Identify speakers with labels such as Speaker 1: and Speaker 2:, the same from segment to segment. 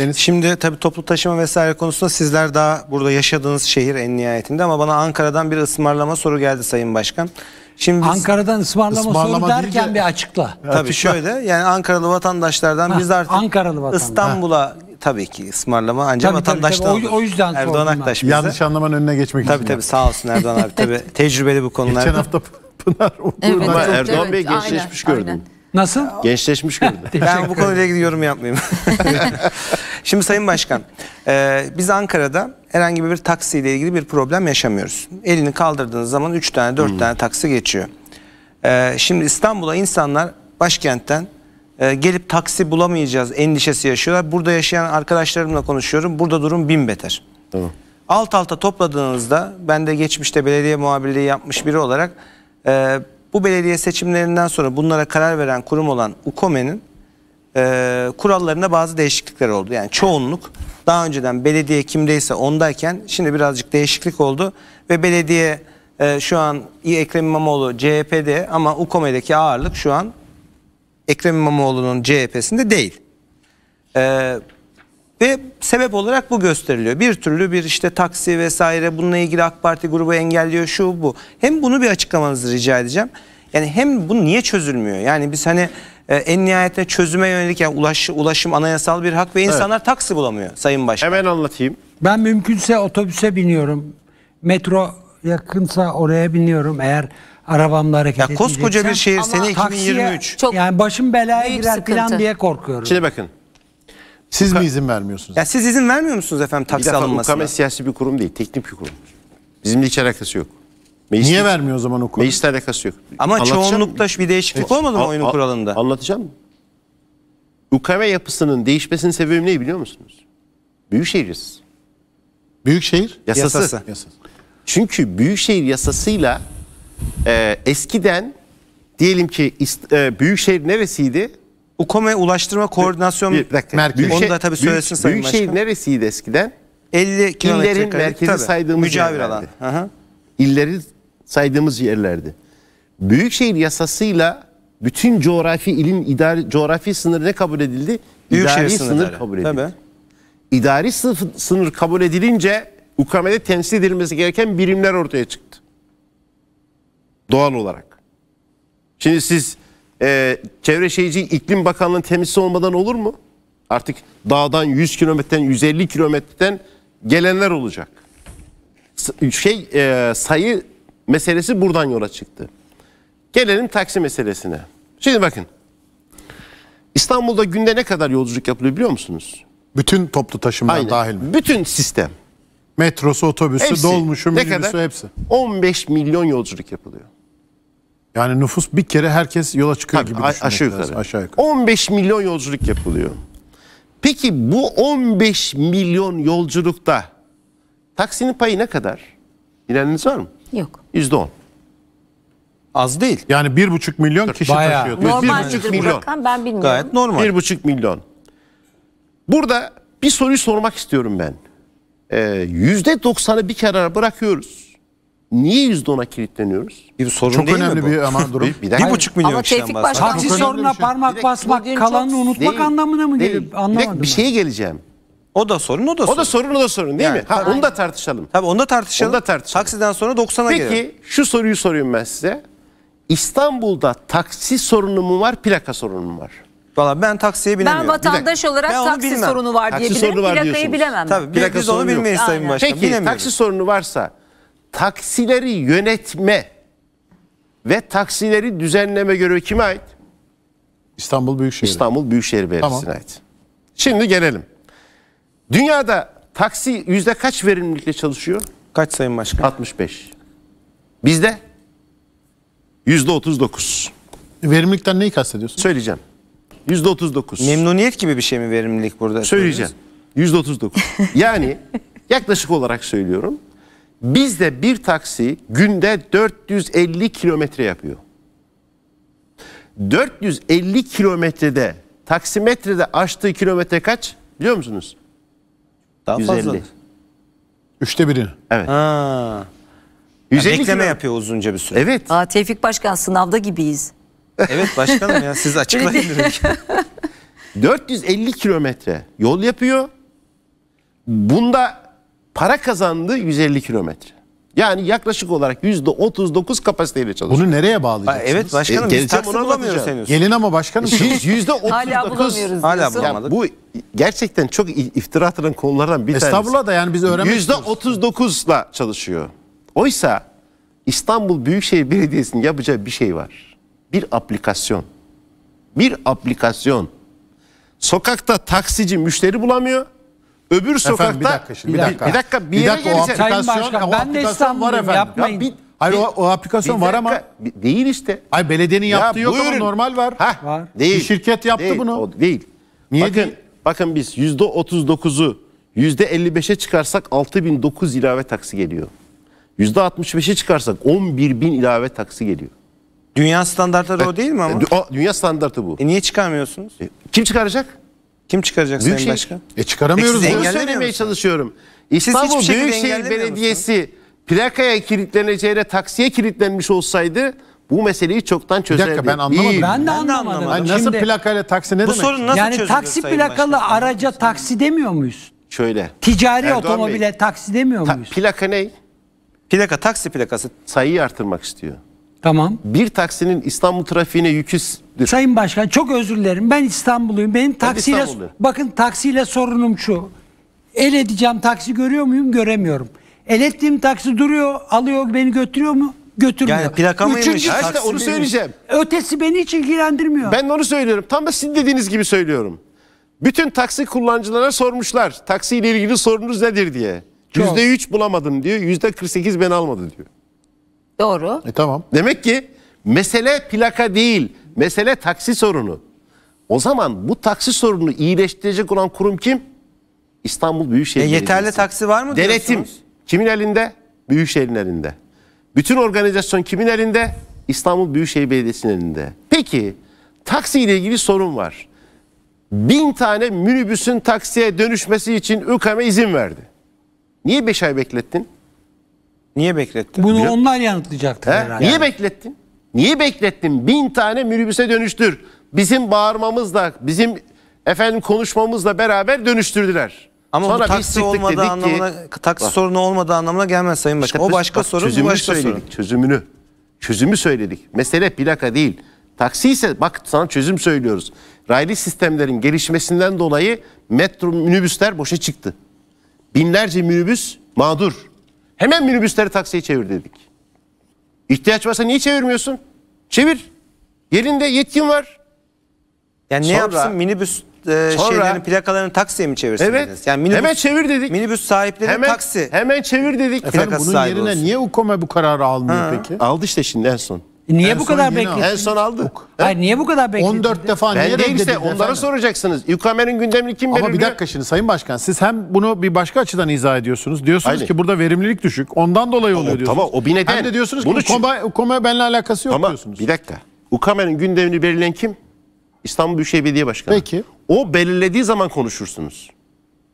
Speaker 1: Deniz şimdi tabii toplu taşıma vesaire konusunda sizler daha burada yaşadığınız şehir en nihayetinde ama bana Ankara'dan bir ısmarlama soru geldi Sayın Başkan. Şimdi Ankara'dan ısmarlama, ısmarlama soru derken deyince, bir açıkla. Tabii açıkla. şöyle yani Ankaralı vatandaşlardan ha, biz artık Ankaralı vatandaş. İstanbul'a tabii ki ısmarlama ancak vatandaşlar. O, o yüzden Erdoğan Aktaş bize. Yanlış
Speaker 2: anlamanın önüne geçmek tabii, için. Tabii tabii sağ olsun Erdoğan abi tabii
Speaker 1: tecrübeli bu konularda. Geçen hafta
Speaker 2: Pınar evet, Erdoğan evet, Bey gençleşmiş
Speaker 1: aynen, gördüm. Aynen. Nasıl? Gençleşmiş gördüm. ben bu konuyla ilgili yorum yapmayayım. Şimdi Sayın Başkan, e, biz Ankara'da herhangi bir taksiyle ilgili bir problem yaşamıyoruz. Elini kaldırdığınız zaman 3 tane 4 hmm. tane taksi geçiyor. E, şimdi İstanbul'a insanlar başkentten e, gelip taksi bulamayacağız endişesi yaşıyorlar. Burada yaşayan arkadaşlarımla konuşuyorum. Burada durum bin beter. Tamam. Alt alta topladığınızda ben de geçmişte belediye muhabirliği yapmış biri olarak e, bu belediye seçimlerinden sonra bunlara karar veren kurum olan UKOME'nin e, ee, kurallarına bazı değişiklikler oldu. Yani çoğunluk daha önceden belediye kimdeyse ondayken şimdi birazcık değişiklik oldu ve belediye e, şu an Ekrem İmamoğlu CHP'de ama UKOME'deki ağırlık şu an Ekrem İmamoğlu'nun CHP'sinde değil. E, ve sebep olarak bu gösteriliyor. Bir türlü bir işte taksi vesaire bununla ilgili AK Parti grubu engelliyor şu bu. Hem bunu bir açıklamanızı rica edeceğim. Yani hem bu niye çözülmüyor? Yani biz hani e, en nihayetinde çözüme yönelik yani ulaş, ulaşım anayasal bir hak ve insanlar evet. taksi bulamıyor Sayın Başkan. Hemen anlatayım. Ben mümkünse otobüse biniyorum. Metro yakınsa oraya biniyorum eğer arabamla hareket ya koskoca bir şehir sene 2023. Çok yani başım belaya girer sıkıntı. falan diye korkuyorum.
Speaker 2: Şimdi bakın. Siz mi izin vermiyorsunuz? Ya
Speaker 1: siz izin vermiyor musunuz efendim taksi bir alınmasına? Bir defa UKM
Speaker 2: siyasi bir kurum değil, teknik bir kurum. Bizimle hiç alakası yok. Meclis, Niye vermiyor o zaman o kural? Meclisle alakası yok. Ama Anlatacağım çoğunlukta
Speaker 1: bir değişiklik evet. olmadı mı oyunun a kuralında?
Speaker 2: Anlatacağım mı? UKM yapısının değişmesinin sebebi ne biliyor musunuz? Büyükşehir yasası. Büyükşehir yasası. yasası. yasası. Çünkü büyükşehir yasasıyla e, eskiden diyelim ki e, büyükşehir neresiydi? UKOME Ulaştırma Koordinasyon bir, bir dakika. Merkezi. Büyükşehir, Onu da tabii söylesin Büyük, Sayın Büyükşehir Başkan. neresiydi eskiden? 50 kilometre İllerin merkezi tabii, saydığımız mücavir alan. Aha. İlleri saydığımız yerlerdi. Büyükşehir yasasıyla bütün coğrafi ilin idari coğrafi sınır ne kabul edildi? Büyükşehir idari sınır, kabul edildi. Tabii. İdari sınır kabul edilince ukamede temsil edilmesi gereken birimler ortaya çıktı. Doğal olarak. Şimdi siz e, Çevre Şehirci İklim Bakanlığı'nın temsilcisi olmadan olur mu? Artık dağdan 100 kilometreden 150 kilometreden gelenler olacak. Şey e, sayı meselesi buradan yola çıktı. Gelelim taksi meselesine. Şimdi bakın. İstanbul'da günde ne kadar yolculuk yapılıyor biliyor musunuz? Bütün toplu taşıma dahil mi? Bütün sistem. Metrosu, otobüsü, hepsi. dolmuşu, minibüsü hepsi. 15 milyon yolculuk yapılıyor. Yani nüfus bir kere herkes yola çıkıyor Tabii, gibi düşünmek aşağı yukarı. aşağı yukarı. 15 milyon yolculuk yapılıyor. Peki bu 15 milyon yolculukta taksinin payı ne kadar? Bileniniz var mı? Yok. Yüzde on. Az değil. Yani bir buçuk milyon kişi Bayağı. taşıyor. Normal Bir buçuk milyon. Rakam, ben bilmiyorum. Gayet normal. Bir buçuk milyon. Burada bir soruyu sormak istiyorum ben. Ee, yüzde doksanı bir kenara bırakıyoruz. Niye yüzde ona kilitleniyoruz? Bir sorun Çok değil mi bu? bir ama durum. bir, bir, bir buçuk milyon Ama kişiden Tevfik bahsediyor. Başkan- şey Taksi sorununa parmak basmak kalanını unutmak Değil. anlamına mı geliyor? Anlamadım. Bir ben. şeye geleceğim. O da sorun, o da sorun. O da sorun, o da sorun değil yani, mi? Ha, aynen. onu da tartışalım. Tabii onu da tartışalım. Onu da tartışalım. Taksiden sonra 90'a gelelim. Peki şu soruyu sorayım ben size. İstanbul'da taksi sorunu mu var, plaka sorunu mu var? Valla ben taksiye binemiyorum. Ben vatandaş olarak ben taksi bilmem. sorunu var taksi diyebilirim. Sorunu var Plakayı diyorsunuz. bilemem. Tabii plaka biz onu bilmeyiz yok. Sayın Başkan. Peki taksi sorunu varsa taksileri yönetme ve taksileri düzenleme görevi kime ait? İstanbul Büyükşehir. İstanbul Büyükşehir Belediyesi'ne tamam. ait. Şimdi gelelim. Dünyada taksi yüzde kaç verimlilikle çalışıyor? Kaç Sayın Başkan? 65. Bizde yüzde 39. Verimlilikten neyi kastediyorsun? Söyleyeceğim. Yüzde 39. Memnuniyet gibi bir şey mi verimlilik burada? Söyleyeceğim. Yüzde 39. yani yaklaşık olarak söylüyorum. Bizde bir taksi günde 450 kilometre yapıyor. 450 kilometrede taksimetrede açtığı kilometre kaç biliyor musunuz? Daha 150. fazla. Üçte birini. Evet. Ha. 150 bekleme kilo. yapıyor uzunca bir süre. Evet. Aa, Tevfik Başkan sınavda gibiyiz. Evet başkanım ya siz açıklayın. 450 kilometre yol yapıyor. Bunda para kazandı 150 kilometre. Yani yaklaşık olarak yüzde %39 kapasiteyle çalışıyor. Bunu nereye bağlayacaksınız? evet başkanım e, biz taksi bulamıyoruz henüz. Gelin ama başkanım siz yüzde %39. Hala bulamıyoruz. Hala bulamadık. Yani bu gerçekten çok iftira atılan konulardan bir Estağfurullah tanesi. Estağfurullah da yani biz öğrenmek %39'la çalışıyor. Oysa İstanbul Büyükşehir Belediyesi'nin yapacağı bir şey var. Bir aplikasyon. Bir aplikasyon. Sokakta taksici müşteri bulamıyor. Öbür sokakta efendim, bir dakika bir dakika. Bir dakika bir, bir dakika, o aplikasyon, Başkan, o ben de İstanbul'dayım var efendim. yapmayın. Ya, bir, Hayır bir, o, o aplikasyon bir var dakika, ama değil işte. Ay belediyenin ya, yaptığı buyurun. yok ama normal var. Ha var. Değil. Bir şirket yaptı değil, bunu. O değil. Niye bakın, değil? Bakın biz elli beşe çıkarsak altı bin dokuz ilave taksi geliyor. Yüzde altmış beşe çıkarsak on bir bin ilave taksi geliyor. Dünya standartları e, o değil mi e, ama? o, dünya standartı bu. E niye çıkarmıyorsunuz? E, kim çıkaracak? Kim çıkaracak Büyükşehir. Sayın şey- Başkan? E çıkaramıyoruz. Peki Bunu söylemeye çalışıyorum. İstanbul hiçbir şekilde Büyükşehir Belediyesi Belediyesi plakaya kilitleneceğine taksiye kilitlenmiş olsaydı bu meseleyi çoktan Bir çözerdi. dakika ben anlamadım. Ben de anlamadım. Ay, hani nasıl Şimdi- plakayla taksi ne Bu demek? sorun nasıl yani çözülür taksi Sayın plakalı
Speaker 1: Başkan? araca taksi demiyor
Speaker 2: muyuz? Şöyle. Ticari Erdoğan Bey, otomobile taksi demiyor ta- plaka ne? Plaka taksi plakası Sayıyı artırmak istiyor. Tamam. Bir taksinin İstanbul trafiğine yüküstür. Sayın Başkan çok özür dilerim. Ben İstanbulluyum. Benim taksiyle İstanbulluyum. bakın taksiyle sorunum
Speaker 1: şu. El edeceğim taksi görüyor muyum? Göremiyorum. El ettiğim taksi duruyor,
Speaker 2: alıyor beni götürüyor mu? Götürmüyor. Yani plaka mıymış? Üçüncü, Ha işte onu Taksi söyleyeceğim. ötesi beni hiç ilgilendirmiyor. Ben de onu söylüyorum. Tam da sizin dediğiniz gibi söylüyorum. Bütün taksi kullanıcılarına sormuşlar. Taksiyle ilgili sorunuz nedir diye. %3 bulamadım diyor. %48 ben almadı diyor. Doğru. E tamam. Demek ki mesele plaka değil, mesele taksi sorunu. O zaman bu taksi sorununu iyileştirecek olan kurum kim? İstanbul Büyükşehir e, Belediyesi. Yeterli taksi var mı Denetim. diyorsunuz? Kimin elinde? Büyükşehir'in elinde. Bütün organizasyon kimin elinde? İstanbul Büyükşehir Belediyesi'nin elinde. Peki taksi ile ilgili sorun var. Bin tane minibüsün taksiye dönüşmesi için ÜKM izin verdi. Niye beş ay beklettin? Niye beklettin? Bunu Biliyor. onlar
Speaker 1: yanıtlayacaktı He? herhalde. Niye
Speaker 2: beklettin? Niye beklettin? Bin tane minibüse dönüştür. Bizim bağırmamızla, bizim efendim konuşmamızla beraber dönüştürdüler. Ama Sonra bu taksi olmadığı anlamına, ki, taksi bak, sorunu olmadığı anlamına gelmez Sayın Başkan. İşte o başka bak, sorun, bu başka söyledik, sorun. Çözümünü, çözümü söyledik. Mesele plaka değil. Taksi ise bak sana çözüm söylüyoruz. Raylı sistemlerin gelişmesinden dolayı metro minibüsler boşa çıktı. Binlerce minibüs mağdur. Hemen minibüsleri taksiye çevir dedik. İhtiyaç varsa niye çevirmiyorsun? Çevir. Yerinde yetkin var. Yani ne Sonra- yapsın minibüs e, Sonra- şeylerin
Speaker 1: plakalarını taksiye mi çevirsin Evet. dediniz? Yani minibüs, hemen çevir dedik. minibüs sahipleri Hemen, taksi. hemen çevir dedik. Efendim Plakası bunun yerine olsun.
Speaker 2: niye UKOME bu kararı almıyor peki? Aldı işte şimdi en son. E niye en bu kadar bekletildi? En son aldık. Hayır niye bu kadar bekletildi? 14 defa ben niye değilse onlara efendim? soracaksınız. Yukamer'in gündemini kim belirliyor? Ama bir dakika şimdi Sayın Başkan siz hem bunu bir başka açıdan izah ediyorsunuz. Diyorsunuz Aynen. ki burada verimlilik düşük. Ondan dolayı oluyor diyorsunuz. Tamam o bir neden. Hem de diyorsunuz bunu ki Ukome benimle alakası yok tamam, diyorsunuz. bir dakika. Ukamer'in gündemini belirleyen kim? İstanbul Büyükşehir Belediye Başkanı. Peki. O belirlediği zaman konuşursunuz.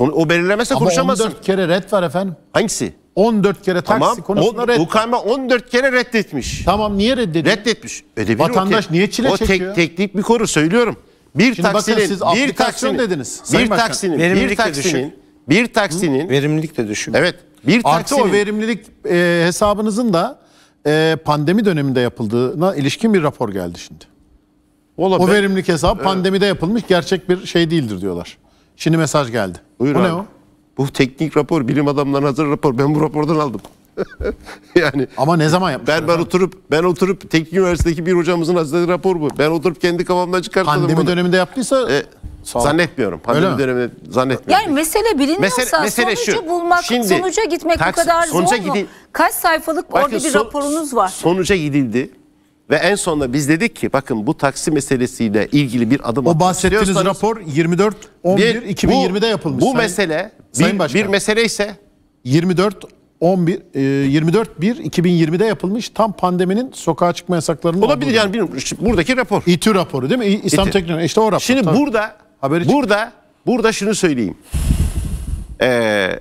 Speaker 2: O belirlemezse Ama konuşamazsın. Ama 14 kere red var efendim. Hangisi? 14 kere taksi tamam, konusunda reddet. UKM 14 kere reddetmiş. Tamam niye reddediyor? Reddetmiş. Ödebilir Vatandaş niye çile o çekiyor? O tek, teknik bir konu söylüyorum. Bir Şimdi taksinin, bakın siz bir taksinin, dediniz. Bir taksinin, bir taksinin, bir taksinin. Verimlilik de düşük. Evet. Bir taksi o verimlilik e, hesabınızın da e, pandemi döneminde yapıldığına ilişkin bir rapor geldi şimdi. Olabilir. O verimlilik hesabı evet. pandemide yapılmış gerçek bir şey değildir diyorlar. Şimdi mesaj geldi. Buyur o abi. ne o? Bu teknik rapor, bilim adamlarının hazır rapor. Ben bu rapordan aldım. yani Ama ne zaman yapmışlar? Ben, ben oturup ben oturup teknik üniversitedeki bir hocamızın hazırladığı rapor bu. Ben oturup kendi kafamdan çıkarttım Pandemi bunu. döneminde yaptıysa e, Sağ zannetmiyorum. Pandemi döneminde zannetmiyorum. Yani
Speaker 1: mesele bilinmiyorsa. mesele, mesele sonucu şu, bulmak, şimdi, sonuca gitmek taksi, bu kadar zor mu? Gidil... Kaç sayfalık
Speaker 2: orada bir so, raporunuz var? Sonuca gidildi. Ve en sonunda biz dedik ki bakın bu taksi meselesiyle ilgili bir adım O bahsettiğiniz rapor 24 11 bir, 2020'de yapılmış. Bu sayın, mesele sayın bir, bir mesele ise 24 11 e, 24 1 2020'de yapılmış tam pandeminin sokağa çıkma yasaklarının olabilir yani bilmiyorum buradaki rapor. İTÜ raporu değil mi? İslam Teknoloji işte o rapor. Şimdi tabii. burada Haberi burada çıktı. burada şunu söyleyeyim. Ee,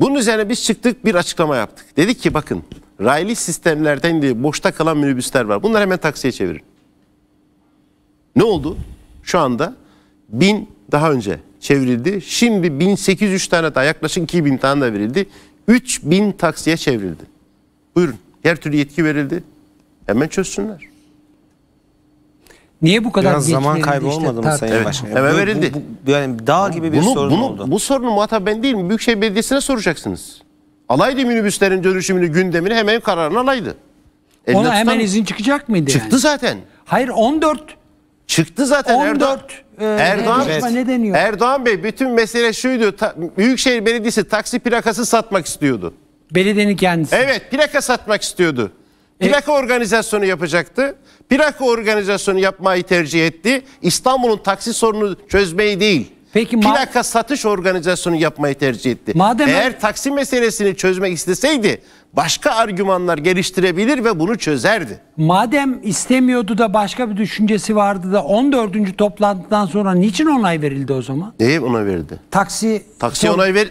Speaker 2: bunun üzerine biz çıktık bir açıklama yaptık. Dedik ki bakın raylı sistemlerden de boşta kalan minibüsler var. Bunları hemen taksiye çevirin. Ne oldu? Şu anda 1000 daha önce çevrildi. Şimdi 1803 tane daha yaklaşık 2000 tane de verildi. 3000 taksiye çevrildi. Buyurun. Her türlü yetki verildi. Hemen çözsünler. Niye bu kadar Biraz zaman kaybı işte, olmadı mı Sayın evet. Başkan? Hemen bu, verildi. Bu, bu, yani dağ gibi bir bunu, sorun bunu, oldu. Bu sorunu muhatap ben değilim. Büyükşehir Belediyesi'ne soracaksınız alaydı minibüslerin dönüşümünü gündemini hemen kararını alaydı. Eline Ona hemen izin çıkacak mıydı? yani? çıktı zaten. Hayır 14 Çıktı zaten 14 Erdoğan. e, Erdoğan, ne deniyor? Erdoğan Bey bütün mesele şuydu. Ta- Büyükşehir Belediyesi taksi plakası satmak istiyordu. belediyenin kendisi. Evet plaka satmak istiyordu. E- plaka organizasyonu yapacaktı. Plaka organizasyonu yapmayı tercih etti. İstanbul'un taksi sorunu çözmeyi değil. Peki plaka satış organizasyonu yapmayı tercih etti. Madem Eğer taksi meselesini çözmek isteseydi başka argümanlar geliştirebilir ve bunu çözerdi.
Speaker 1: Madem istemiyordu da başka bir düşüncesi vardı da 14. toplantıdan sonra niçin onay verildi o zaman?
Speaker 2: Neye onay verildi? Taksi Taksi onay ver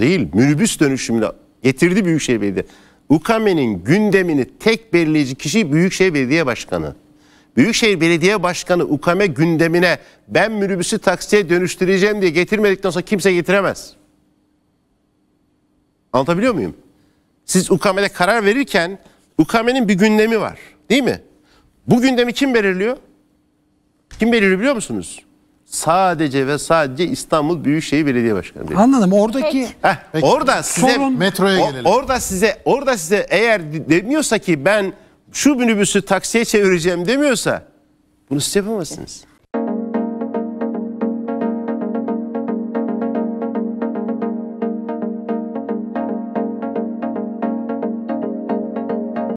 Speaker 2: değil minibüs dönüşümüne getirdi Büyükşehir Belediye. UKM'nin gündemini tek belirleyici kişi Büyükşehir Belediye Başkanı. Büyükşehir Belediye Başkanı Ukame gündemine ben minibüsü taksiye dönüştüreceğim diye getirmedikten sonra kimse getiremez. Anlatabiliyor muyum? Siz ukamede karar verirken ukamenin bir gündemi var değil mi? Bu gündemi kim belirliyor? Kim belirliyor biliyor musunuz? Sadece ve sadece İstanbul Büyükşehir Belediye Başkanı. Belirliyor. Anladım. Oradaki Heh, Peki, orada size sorun... metroya gelelim. Orada size orada size eğer demiyorsa ki ben şu minibüsü taksiye çevireceğim demiyorsa bunu siz yapamazsınız.